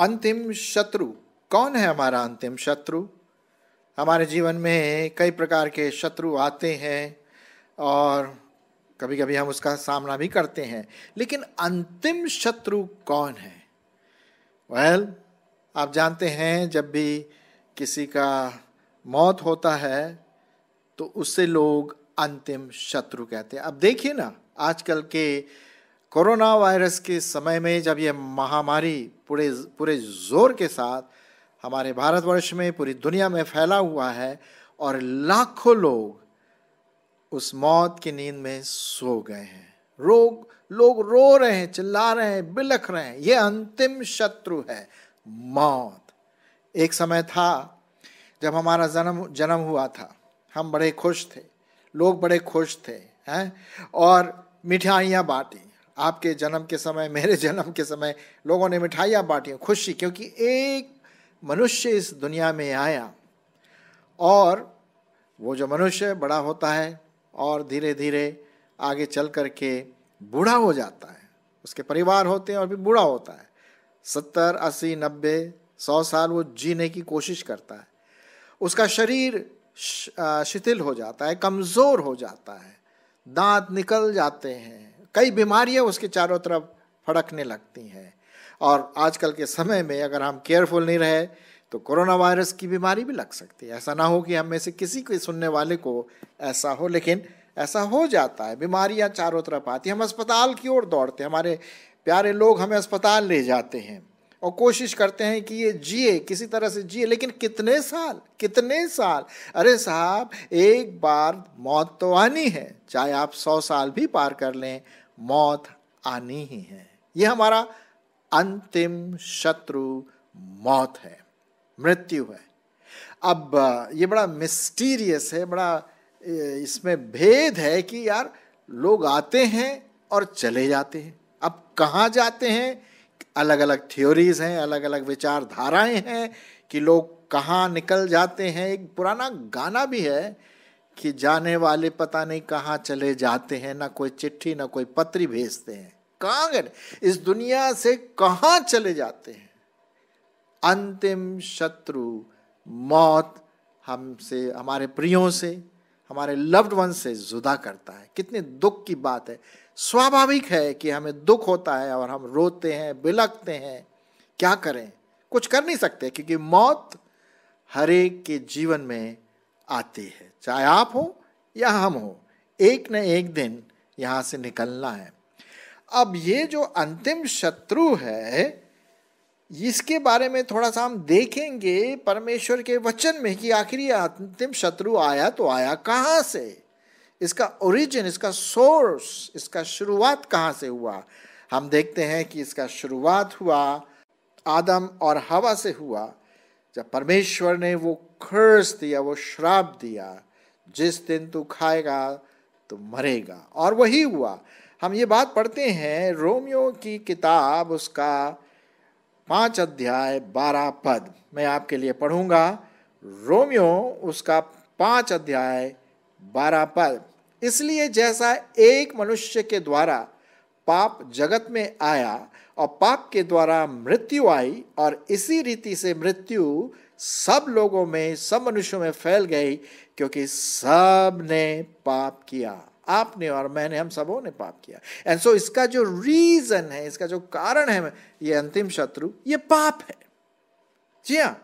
अंतिम शत्रु कौन है हमारा अंतिम शत्रु हमारे जीवन में कई प्रकार के शत्रु आते हैं और कभी कभी हम उसका सामना भी करते हैं लेकिन अंतिम शत्रु कौन है वेल well, आप जानते हैं जब भी किसी का मौत होता है तो उससे लोग अंतिम शत्रु कहते हैं अब देखिए ना आजकल के कोरोना वायरस के समय में जब यह महामारी पूरे पूरे जोर के साथ हमारे भारतवर्ष में पूरी दुनिया में फैला हुआ है और लाखों लोग उस मौत की नींद में सो गए हैं रोग लोग रो रहे हैं चिल्ला रहे हैं बिलख रहे हैं ये अंतिम शत्रु है मौत एक समय था जब हमारा जन्म जन्म हुआ था हम बड़े खुश थे लोग बड़े खुश थे हैं और मिठाइयाँ बाँटी आपके जन्म के समय मेरे जन्म के समय लोगों ने मिठाइयाँ बाँटी खुशी क्योंकि एक मनुष्य इस दुनिया में आया और वो जो मनुष्य बड़ा होता है और धीरे धीरे आगे चल कर के बूढ़ा हो जाता है उसके परिवार होते हैं और भी बूढ़ा होता है सत्तर अस्सी नब्बे सौ साल वो जीने की कोशिश करता है उसका शरीर शिथिल हो जाता है कमज़ोर हो जाता है दांत निकल जाते हैं कई बीमारियां उसके चारों तरफ फड़कने लगती हैं और आजकल के समय में अगर हम केयरफुल नहीं रहे तो कोरोना वायरस की बीमारी भी लग सकती है ऐसा ना हो कि हम में से किसी को सुनने वाले को ऐसा हो लेकिन ऐसा हो जाता है बीमारियां चारों तरफ आती हैं हम अस्पताल की ओर दौड़ते हैं हमारे प्यारे लोग हमें अस्पताल ले जाते हैं और कोशिश करते हैं कि ये जिए किसी तरह से जिए लेकिन कितने साल कितने साल अरे साहब एक बार मौत तो आनी है चाहे आप सौ साल भी पार कर लें मौत आनी ही है ये हमारा अंतिम शत्रु मौत है मृत्यु है अब ये बड़ा मिस्टीरियस है बड़ा इसमें भेद है कि यार लोग आते हैं और चले जाते हैं अब कहाँ जाते हैं अलग अलग थ्योरीज हैं अलग अलग विचारधाराएं हैं कि लोग कहाँ निकल जाते हैं एक पुराना गाना भी है कि जाने वाले पता नहीं कहाँ चले जाते हैं ना कोई चिट्ठी ना कोई पत्री भेजते हैं कहाँ गए इस दुनिया से कहाँ चले जाते हैं अंतिम शत्रु मौत हमसे हमारे प्रियों से हमारे लव्ड वन से जुदा करता है कितने दुख की बात है स्वाभाविक है कि हमें दुख होता है और हम रोते हैं बिलकते हैं क्या करें कुछ कर नहीं सकते क्योंकि मौत हर एक के जीवन में आती है चाहे आप हो या हम हो एक न एक दिन यहाँ से निकलना है अब ये जो अंतिम शत्रु है इसके बारे में थोड़ा सा हम देखेंगे परमेश्वर के वचन में कि आखिर ये अंतिम शत्रु आया तो आया कहाँ से इसका ओरिजिन इसका सोर्स इसका शुरुआत कहाँ से हुआ हम देखते हैं कि इसका शुरुआत हुआ आदम और हवा से हुआ जब परमेश्वर ने वो खर्स दिया वो श्राप दिया जिस दिन तू खाएगा तो मरेगा और वही हुआ हम ये बात पढ़ते हैं रोमियो की किताब उसका पाँच अध्याय बारह पद मैं आपके लिए पढ़ूंगा रोमियो उसका पाँच अध्याय बारह पद इसलिए जैसा एक मनुष्य के द्वारा पाप जगत में आया और पाप के द्वारा मृत्यु आई और इसी रीति से मृत्यु सब लोगों में सब मनुष्यों में फैल गई क्योंकि सब ने पाप किया आपने और मैंने हम सबों ने पाप किया एंड सो so इसका जो रीजन है इसका जो कारण है ये अंतिम शत्रु ये पाप है जी हाँ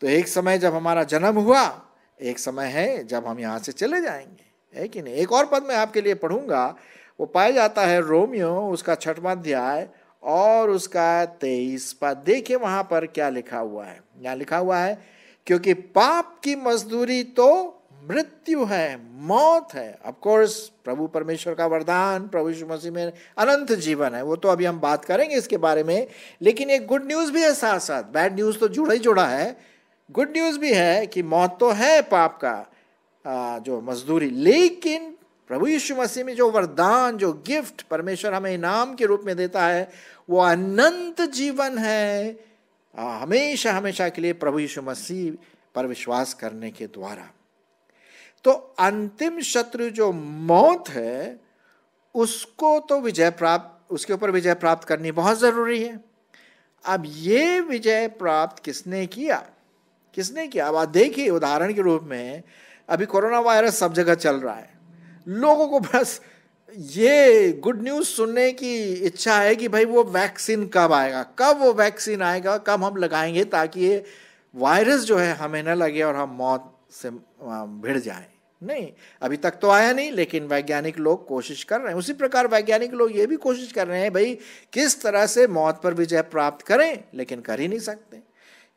तो एक समय जब हमारा जन्म हुआ एक समय है जब हम यहाँ से चले जाएंगे है कि नहीं एक और पद मैं आपके लिए पढ़ूंगा वो पाया जाता है रोमियो उसका छठवा अध्याय और उसका तेईस पद देखिए वहाँ पर क्या लिखा हुआ है यहाँ लिखा हुआ है क्योंकि पाप की मजदूरी तो मृत्यु है मौत है कोर्स प्रभु परमेश्वर का वरदान प्रभु यीशु मसीह में अनंत जीवन है वो तो अभी हम बात करेंगे इसके बारे में लेकिन एक गुड न्यूज़ भी है साथ साथ बैड न्यूज़ तो जुड़ा ही जुड़ा है गुड न्यूज़ भी है कि मौत तो है पाप का जो मजदूरी लेकिन प्रभु यीशु मसीह में जो वरदान जो गिफ्ट परमेश्वर हमें इनाम के रूप में देता है वो अनंत जीवन है हमेशा हमेशा के लिए प्रभु यीशु मसीह पर विश्वास करने के द्वारा तो अंतिम शत्रु जो मौत है उसको तो विजय प्राप्त उसके ऊपर विजय प्राप्त करनी बहुत ज़रूरी है अब ये विजय प्राप्त किसने किया किसने किया अब आप देखिए उदाहरण के रूप में अभी कोरोना वायरस सब जगह चल रहा है लोगों को बस ये गुड न्यूज़ सुनने की इच्छा है कि भाई वो वैक्सीन कब आएगा कब वो वैक्सीन आएगा कब हम लगाएंगे ताकि ये वायरस जो है हमें न लगे और हम मौत से भिड़ जाए नहीं अभी तक तो आया नहीं लेकिन वैज्ञानिक लोग कोशिश कर रहे हैं उसी प्रकार वैज्ञानिक लोग ये भी कोशिश कर रहे हैं भाई किस तरह से मौत पर विजय प्राप्त करें लेकिन कर ही नहीं सकते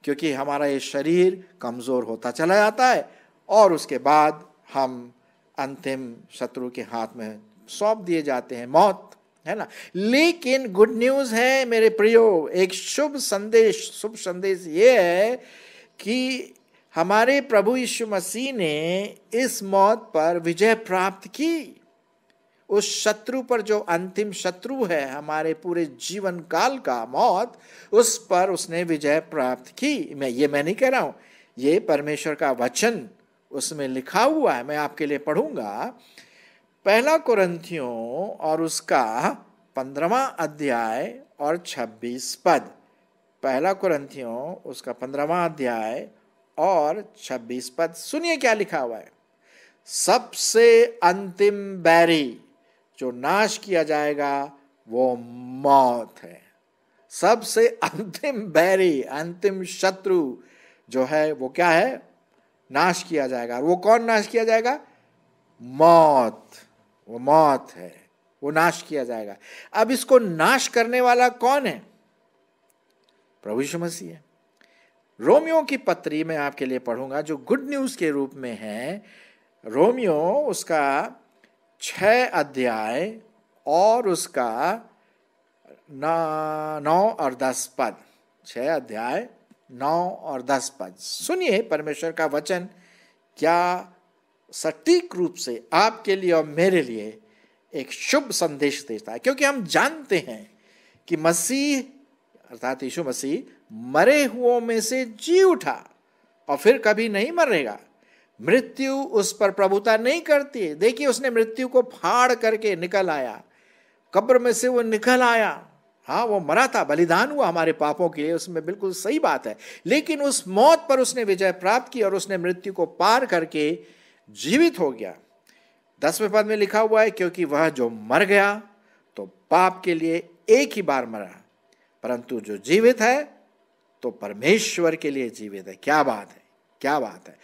क्योंकि हमारा ये शरीर कमज़ोर होता चला जाता है और उसके बाद हम अंतिम शत्रु के हाथ में सौंप दिए जाते हैं मौत है ना लेकिन गुड न्यूज़ है मेरे प्रियो एक शुभ संदेश शुभ संदेश ये है कि हमारे प्रभु यीशु मसीह ने इस मौत पर विजय प्राप्त की उस शत्रु पर जो अंतिम शत्रु है हमारे पूरे जीवन काल का मौत उस पर उसने विजय प्राप्त की मैं ये मैं नहीं कह रहा हूँ ये परमेश्वर का वचन उसमें लिखा हुआ है मैं आपके लिए पढ़ूंगा पहला कुरंथियों और उसका पंद्रवा अध्याय और छब्बीस पद पहला कुरंथियों उसका पंद्रवा अध्याय और छब्बीस पद सुनिए क्या लिखा हुआ है सबसे अंतिम बैरी जो नाश किया जाएगा वो मौत है सबसे अंतिम बैरी अंतिम शत्रु जो है वो क्या है नाश किया जाएगा वो कौन नाश किया जाएगा मौत वो मौत है वो नाश किया जाएगा अब इसको नाश करने वाला कौन है प्रभु यीशु मसीह है रोमियो की पत्री मैं आपके लिए पढ़ूंगा जो गुड न्यूज़ के रूप में है रोमियो उसका छः अध्याय और उसका नौ और दस पद छः अध्याय नौ और दस पद सुनिए परमेश्वर का वचन क्या सटीक रूप से आपके लिए और मेरे लिए एक शुभ संदेश देता है क्योंकि हम जानते हैं कि मसीह अर्थात यीशु मसीह मरे हुओं में से जी उठा और फिर कभी नहीं मरेगा मृत्यु उस पर प्रभुता नहीं करती देखिए उसने मृत्यु को फाड़ करके निकल आया कब्र में से वो निकल आया हाँ वो मरा था बलिदान हुआ हमारे पापों के लिए उसमें बिल्कुल सही बात है लेकिन उस मौत पर उसने विजय प्राप्त की और उसने मृत्यु को पार करके जीवित हो गया दसवें पद में लिखा हुआ है क्योंकि वह जो मर गया तो पाप के लिए एक ही बार मरा परंतु जो जीवित है तो परमेश्वर के लिए जीवित है क्या बात है क्या बात है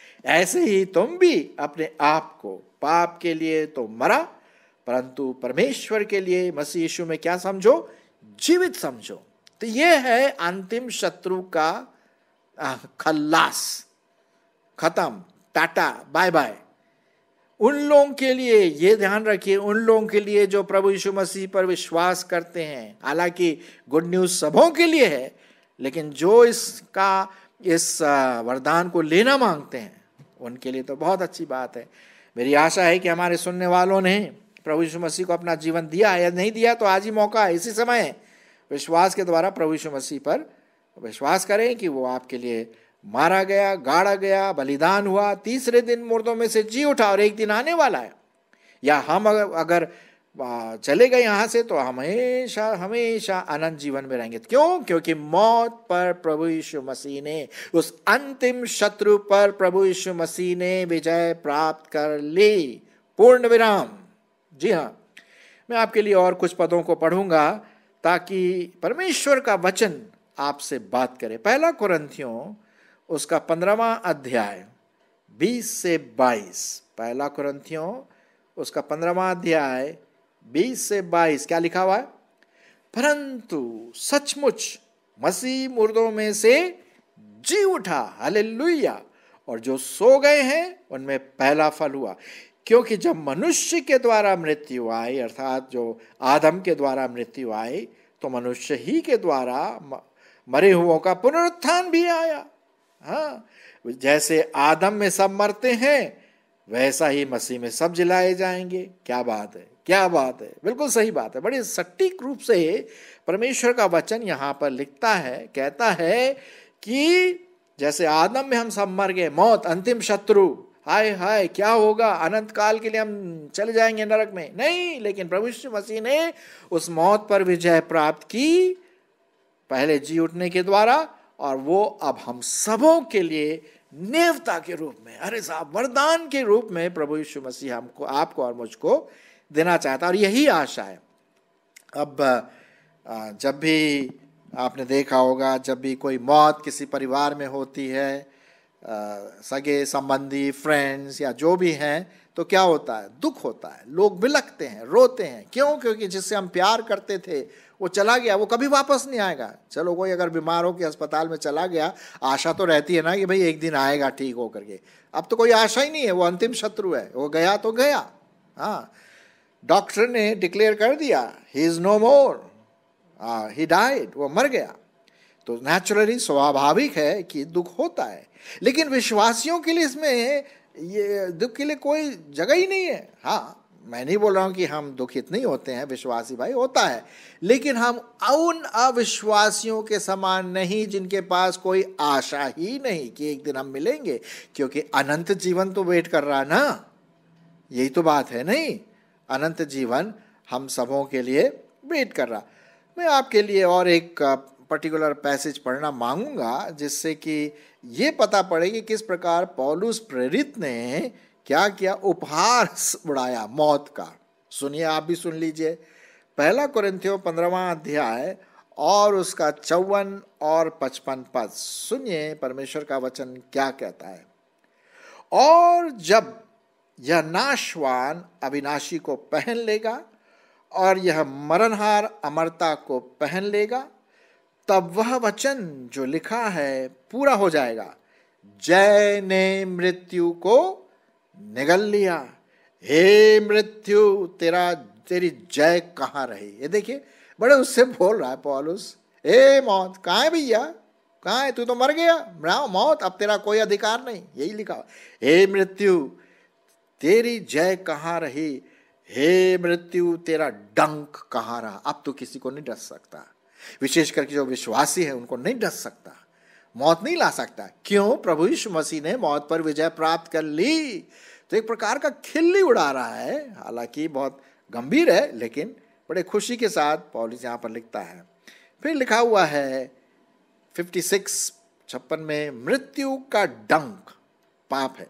ऐसे ही तुम भी अपने आप को पाप के लिए तो मरा परंतु परमेश्वर के लिए मसीह यीशु में क्या समझो जीवित समझो तो ये है अंतिम शत्रु का खल्लास खत्म टाटा बाय बाय उन लोगों के लिए ये ध्यान रखिए उन लोगों के लिए जो प्रभु यीशु मसीह पर विश्वास करते हैं हालांकि गुड न्यूज़ सबों के लिए है लेकिन जो इसका इस वरदान को लेना मांगते हैं उनके लिए तो बहुत अच्छी बात है मेरी आशा है कि हमारे सुनने वालों ने प्रभु यीशु मसीह को अपना जीवन दिया या नहीं दिया तो आज ही मौका है इसी समय विश्वास के द्वारा प्रभु यीशु मसीह पर विश्वास करें कि वो आपके लिए मारा गया गाड़ा गया बलिदान हुआ तीसरे दिन मुर्दों में से जी उठा और एक दिन आने वाला है या हम अगर चले गए यहाँ से तो हमेशा हमेशा आनंद जीवन में रहेंगे क्यों क्योंकि मौत पर प्रभु यीशु मसीह ने उस अंतिम शत्रु पर प्रभु यीशु मसीह ने विजय प्राप्त कर ली पूर्ण विराम जी हाँ मैं आपके लिए और कुछ पदों को पढ़ूंगा ताकि परमेश्वर का वचन आपसे बात करे पहला कुरंथियों उसका पंद्रहवा अध्याय बीस से बाईस पहला कुरंथियों उसका पंद्रवा अध्याय बीस से बाईस क्या लिखा हुआ है परंतु सचमुच मसीह मुर्दों में से जी उठा हले और जो सो गए हैं उनमें पहला फल हुआ क्योंकि जब मनुष्य के द्वारा मृत्यु आई अर्थात जो आदम के द्वारा मृत्यु आई तो मनुष्य ही के द्वारा मरे हुओं का पुनरुत्थान भी आया हाँ जैसे आदम में सब मरते हैं वैसा ही मसीह में सब जिलाए जाएंगे क्या बात है क्या बात है बिल्कुल सही बात है बड़े सटीक रूप से परमेश्वर का वचन यहाँ पर लिखता है कहता है कि जैसे आदम में हम सब मर गए मौत अंतिम शत्रु हाय हाय क्या होगा अनंत काल के लिए हम चले जाएंगे नरक में नहीं लेकिन प्रभु मसीह ने उस मौत पर विजय प्राप्त की पहले जी उठने के द्वारा और वो अब हम सबों के लिए नेवता के रूप में अरे साहब वरदान के रूप में प्रभु यीशु मसीह हमको आपको और मुझको देना चाहता और यही आशा है अब जब भी आपने देखा होगा जब भी कोई मौत किसी परिवार में होती है सगे संबंधी फ्रेंड्स या जो भी हैं तो क्या होता है दुख होता है लोग बिलखते हैं रोते हैं क्यों क्योंकि जिससे हम प्यार करते थे वो चला गया वो कभी वापस नहीं आएगा चलो कोई अगर बीमार हो के अस्पताल में चला गया आशा तो रहती है ना कि भाई एक दिन आएगा ठीक होकर के अब तो कोई आशा ही नहीं है वो अंतिम शत्रु है वो गया तो गया हाँ डॉक्टर ने डिक्लेयर कर दिया he is no more he died वो मर गया तो नेचुरली स्वाभाविक है कि दुख होता है लेकिन विश्वासियों के लिए इसमें ये दुख के लिए कोई जगह ही नहीं है हाँ मैं नहीं बोल रहा हूँ कि हम दुखित नहीं होते हैं विश्वासी भाई होता है लेकिन हम उन अविश्वासियों के समान नहीं जिनके पास कोई आशा ही नहीं कि एक दिन हम मिलेंगे क्योंकि अनंत जीवन तो वेट कर रहा ना यही तो बात है नहीं अनंत जीवन हम सबों के लिए वेट कर रहा मैं आपके लिए और एक पर्टिकुलर पैसेज पढ़ना मांगूंगा जिससे कि ये पता पड़े कि किस प्रकार पौलुस प्रेरित ने क्या क्या उपहार उड़ाया मौत का सुनिए आप भी सुन लीजिए पहला कुरिंथियो पंद्रवा अध्याय और उसका चौवन और पचपन पद सुनिए परमेश्वर का वचन क्या कहता है और जब यह नाशवान अविनाशी को पहन लेगा और यह मरणहार अमरता को पहन लेगा तब वह वचन जो लिखा है पूरा हो जाएगा जय ने मृत्यु को निगल लिया हे मृत्यु तेरा तेरी जय कहाँ रही ये देखिए बड़े उससे बोल रहा है पॉलुस हे मौत कहाँ है भैया कहाँ है तू तो मर गया मौत अब तेरा कोई अधिकार नहीं यही लिखा हे मृत्यु तेरी जय कहाँ रही हे मृत्यु तेरा डंक कहाँ रहा अब तो किसी को नहीं डस सकता विशेष करके जो विश्वासी है उनको नहीं डस सकता मौत नहीं ला सकता क्यों प्रभु यीशु मसीह ने मौत पर विजय प्राप्त कर ली तो एक प्रकार का खिल्ली उड़ा रहा है हालांकि बहुत गंभीर है लेकिन बड़े खुशी के साथ पॉलिस यहाँ पर लिखता है फिर लिखा हुआ है 56 छप्पन में मृत्यु का डंक पाप है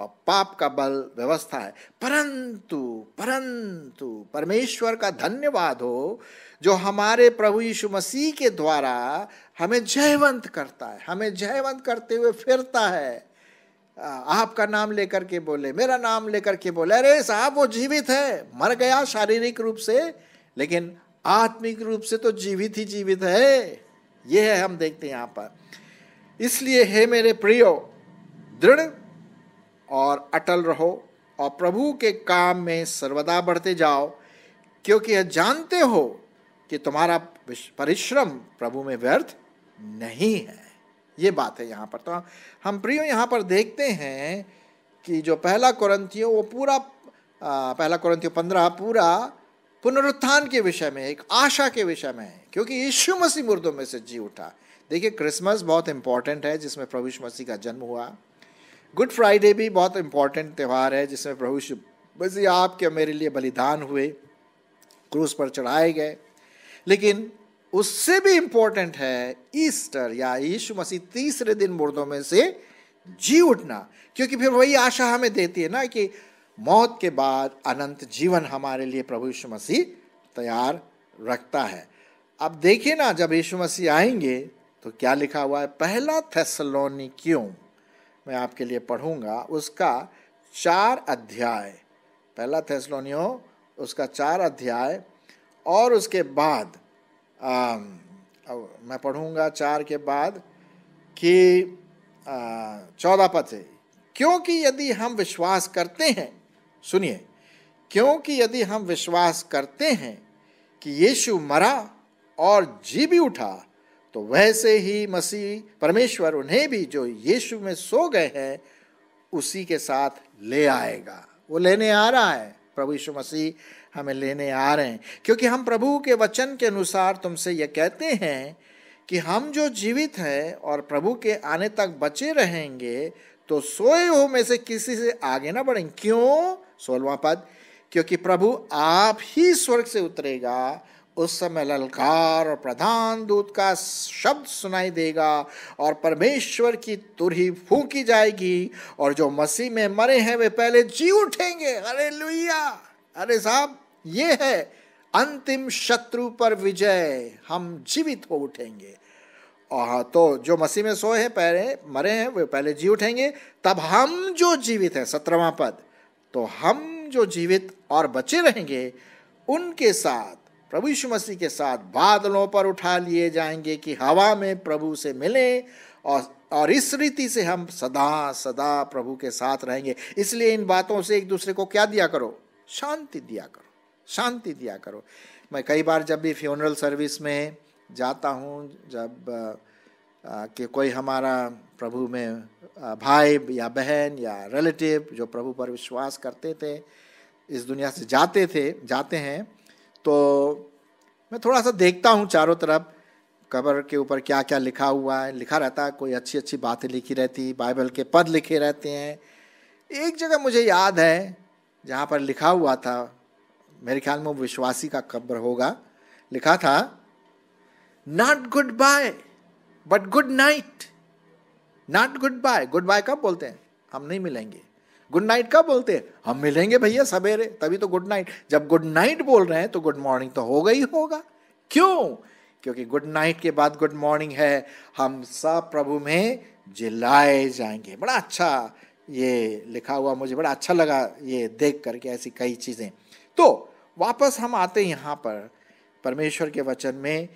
और पाप का बल व्यवस्था है परंतु परंतु परमेश्वर का धन्यवाद हो जो हमारे प्रभु यीशु मसीह के द्वारा हमें जयवंत करता है हमें जयवंत करते हुए फिरता है आपका नाम लेकर के बोले मेरा नाम लेकर के बोले अरे साहब वो जीवित है मर गया शारीरिक रूप से लेकिन आत्मिक रूप से तो जीवित ही जीवित है ये है हम देखते हैं यहाँ पर इसलिए हे मेरे प्रियो दृढ़ और अटल रहो और प्रभु के काम में सर्वदा बढ़ते जाओ क्योंकि यह जानते हो कि तुम्हारा परिश्रम प्रभु में व्यर्थ नहीं है ये बात है यहाँ पर तो हम प्रियो यहाँ पर देखते हैं कि जो पहला कुरंतियों वो पूरा पहला कुरंतियों पंद्रह पूरा पुनरुत्थान के विषय में एक आशा के विषय में है क्योंकि यीशु मसीह मुर्दों में से जी उठा देखिए क्रिसमस बहुत इंपॉर्टेंट है जिसमें प्रभु मसीह का जन्म हुआ गुड फ्राइडे भी बहुत इंपॉर्टेंट त्यौहार है जिसमें प्रभु शिव मसीह आपके मेरे लिए बलिदान हुए क्रूज पर चढ़ाए गए लेकिन उससे भी इम्पोर्टेंट है ईस्टर या यीशु मसीह तीसरे दिन मुर्दों में से जी उठना क्योंकि फिर वही आशा हमें देती है ना कि मौत के बाद अनंत जीवन हमारे लिए प्रभु यीशु मसीह तैयार रखता है अब देखिए ना जब यीशु मसीह आएंगे तो क्या लिखा हुआ है पहला थेसलोनिक्यूम मैं आपके लिए पढ़ूंगा उसका चार अध्याय पहला थेस्लोनियो उसका चार अध्याय और उसके बाद आ, मैं पढ़ूंगा चार के बाद कि चौदह पद से क्योंकि यदि हम विश्वास करते हैं सुनिए क्योंकि यदि हम विश्वास करते हैं कि यीशु मरा और जी भी उठा तो वैसे ही मसीह परमेश्वर उन्हें भी जो यीशु में सो गए हैं उसी के साथ ले आएगा वो लेने आ रहा है प्रभु यीशु मसीह हमें लेने आ रहे हैं क्योंकि हम प्रभु के वचन के अनुसार तुमसे ये कहते हैं कि हम जो जीवित हैं और प्रभु के आने तक बचे रहेंगे तो सोए हो में से किसी से आगे ना बढ़ेंगे क्यों सोलवा पद क्योंकि प्रभु आप ही स्वर्ग से उतरेगा उस समय ललकार और प्रधान दूत का शब्द सुनाई देगा और परमेश्वर की तुरही फूकी जाएगी और जो मसीह में मरे हैं वे पहले जी उठेंगे अरे लुइया अरे साहब ये है अंतिम शत्रु पर विजय हम जीवित हो उठेंगे और तो जो मसीह में सोए हैं पहले मरे हैं वे पहले जी उठेंगे तब हम जो जीवित हैं सत्रवा पद तो हम जो जीवित और बचे रहेंगे उनके साथ प्रभु यीशु मसीह के साथ बादलों पर उठा लिए जाएंगे कि हवा में प्रभु से मिलें और और इस रीति से हम सदा सदा प्रभु के साथ रहेंगे इसलिए इन बातों से एक दूसरे को क्या दिया करो शांति दिया करो शांति दिया करो मैं कई बार जब भी फ्यूनरल सर्विस में जाता हूँ जब आ, कि कोई हमारा प्रभु में भाई या बहन या रिलेटिव जो प्रभु पर विश्वास करते थे इस दुनिया से जाते थे जाते हैं तो मैं थोड़ा सा देखता हूँ चारों तरफ कबर के ऊपर क्या क्या लिखा हुआ है लिखा रहता है कोई अच्छी अच्छी बातें लिखी रहती बाइबल के पद लिखे रहते हैं एक जगह मुझे याद है जहाँ पर लिखा हुआ था मेरे ख्याल में वो विश्वासी का कब्र होगा लिखा था not goodbye but good night not goodbye goodbye कब बोलते हैं हम नहीं मिलेंगे गुड नाइट कब बोलते हैं हम मिलेंगे भैया सवेरे तभी तो गुड नाइट जब गुड नाइट बोल रहे हैं तो गुड मॉर्निंग तो होगा ही होगा क्यों क्योंकि गुड नाइट के बाद गुड मॉर्निंग है हम सब प्रभु में जिलाए जाएंगे बड़ा अच्छा ये लिखा हुआ मुझे बड़ा अच्छा लगा ये देख करके ऐसी कई चीज़ें तो वापस हम आते यहाँ पर परमेश्वर के वचन में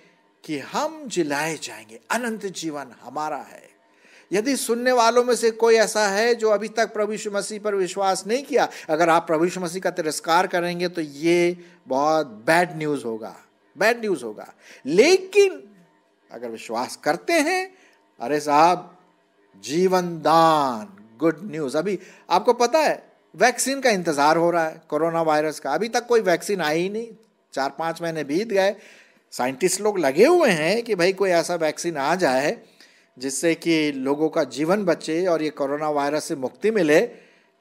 कि हम जिलाए जाएंगे अनंत जीवन हमारा है यदि सुनने वालों में से कोई ऐसा है जो अभी तक प्रभु यीशु मसीह पर विश्वास नहीं किया अगर आप प्रभु यीशु मसीह का तिरस्कार करेंगे तो ये बहुत बैड न्यूज़ होगा बैड न्यूज़ होगा लेकिन अगर विश्वास करते हैं अरे साहब जीवन दान गुड न्यूज़ अभी आपको पता है वैक्सीन का इंतज़ार हो रहा है कोरोना वायरस का अभी तक कोई वैक्सीन आई ही नहीं चार पाँच महीने बीत गए साइंटिस्ट लोग लगे हुए हैं कि भाई कोई ऐसा वैक्सीन आ जाए जिससे कि लोगों का जीवन बचे और ये कोरोना वायरस से मुक्ति मिले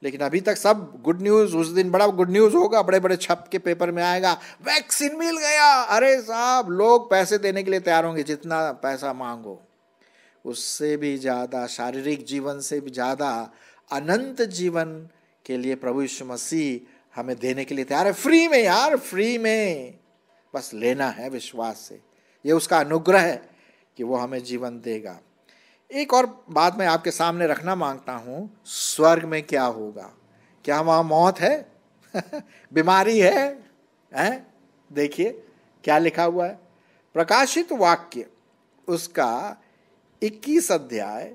लेकिन अभी तक सब गुड न्यूज़ उस दिन बड़ा गुड न्यूज़ होगा बड़े बड़े छप के पेपर में आएगा वैक्सीन मिल गया अरे साहब लोग पैसे देने के लिए तैयार होंगे जितना पैसा मांगो उससे भी ज़्यादा शारीरिक जीवन से भी ज़्यादा अनंत जीवन के लिए प्रभु यीशु मसीह हमें देने के लिए तैयार है फ्री में यार फ्री में बस लेना है विश्वास से ये उसका अनुग्रह है कि वो हमें जीवन देगा एक और बात मैं आपके सामने रखना मांगता हूँ स्वर्ग में क्या होगा क्या वहाँ मौत है बीमारी है हैं देखिए क्या लिखा हुआ है प्रकाशित वाक्य उसका 21 अध्याय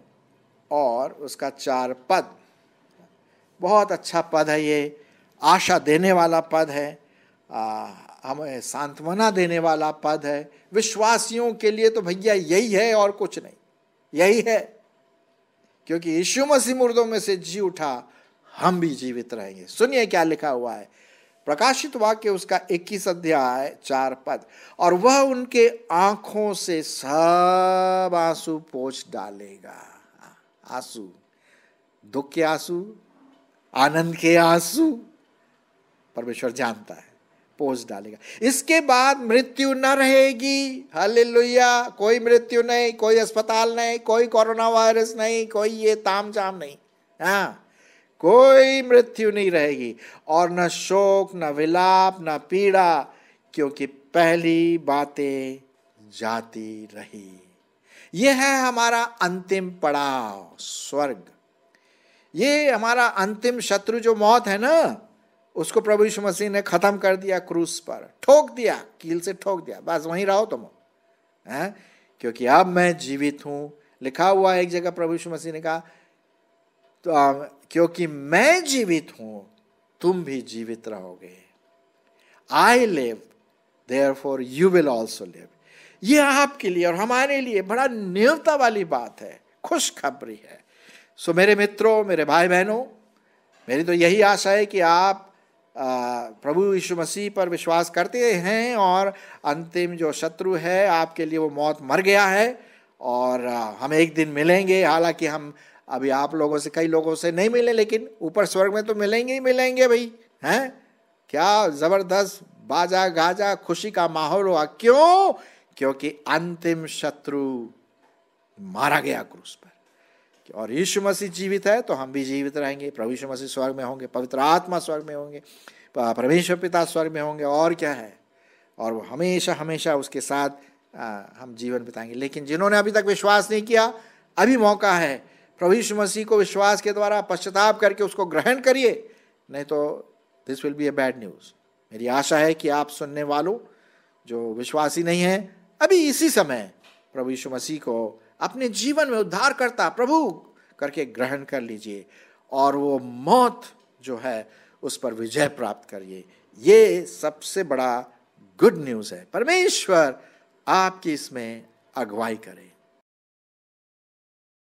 और उसका चार पद बहुत अच्छा पद है ये आशा देने वाला पद है आ, हमें सांत्वना देने वाला पद है विश्वासियों के लिए तो भैया यही है और कुछ नहीं यही है क्योंकि यीशु मसीह मुर्दों में से जी उठा हम भी जीवित रहेंगे सुनिए क्या लिखा हुआ है प्रकाशित वाक्य उसका इक्कीस अध्याय चार पद और वह उनके आंखों से सब आंसू पोछ डालेगा आंसू दुख के आंसू आनंद के आंसू परमेश्वर जानता है पोज डालेगा इसके बाद मृत्यु न रहेगी हले कोई मृत्यु नहीं कोई अस्पताल नहीं कोई कोरोना वायरस नहीं कोई ये ताम झाम नहीं हाँ कोई मृत्यु नहीं रहेगी और न शोक न विलाप न पीड़ा क्योंकि पहली बातें जाती रही यह है हमारा अंतिम पड़ाव स्वर्ग ये हमारा अंतिम शत्रु जो मौत है ना उसको प्रभु यीशु मसीह ने खत्म कर दिया क्रूस पर ठोक दिया कील से ठोक दिया बस वहीं रहो तुम है हाँ? क्योंकि अब मैं जीवित हूं लिखा हुआ एक जगह प्रभु यीशु मसीह ने कहा तो आ, क्योंकि मैं जीवित हूं तुम भी जीवित रहोगे I live there for you will also live ये आपके लिए और हमारे लिए बड़ा न्यूनता वाली बात है खुशखबरी है सो मेरे मित्रों मेरे भाई बहनों मेरी तो यही आशा है कि आप प्रभु यीशु मसीह पर विश्वास करते हैं और अंतिम जो शत्रु है आपके लिए वो मौत मर गया है और हम एक दिन मिलेंगे हालांकि हम अभी आप लोगों से कई लोगों से नहीं मिले लेकिन ऊपर स्वर्ग में तो मिलेंगे ही मिलेंगे भाई हैं क्या ज़बरदस्त बाजा गाजा खुशी का माहौल हुआ क्यों क्योंकि अंतिम शत्रु मारा गया क्रूस पर और यीशु मसीह जीवित है तो हम भी जीवित रहेंगे प्रभु यीशु मसीह स्वर्ग में होंगे पवित्र आत्मा स्वर्ग में होंगे परमेश्वर पिता स्वर्ग में होंगे और क्या है और वो हमेशा हमेशा उसके साथ आ, हम जीवन बिताएंगे लेकिन जिन्होंने अभी तक विश्वास नहीं किया अभी मौका है प्रभु यीशु मसीह को विश्वास के द्वारा पश्चाताप करके उसको ग्रहण करिए नहीं तो this will be a bad news मेरी आशा है कि आप सुनने वालों जो विश्वासी नहीं हैं अभी इसी समय प्रभु यीशु मसीह को अपने जीवन में उद्धार करता प्रभु करके ग्रहण कर लीजिए और वो मौत जो है उस पर विजय प्राप्त करिए ये सबसे बड़ा गुड न्यूज़ है परमेश्वर आपकी इसमें अगुवाई करें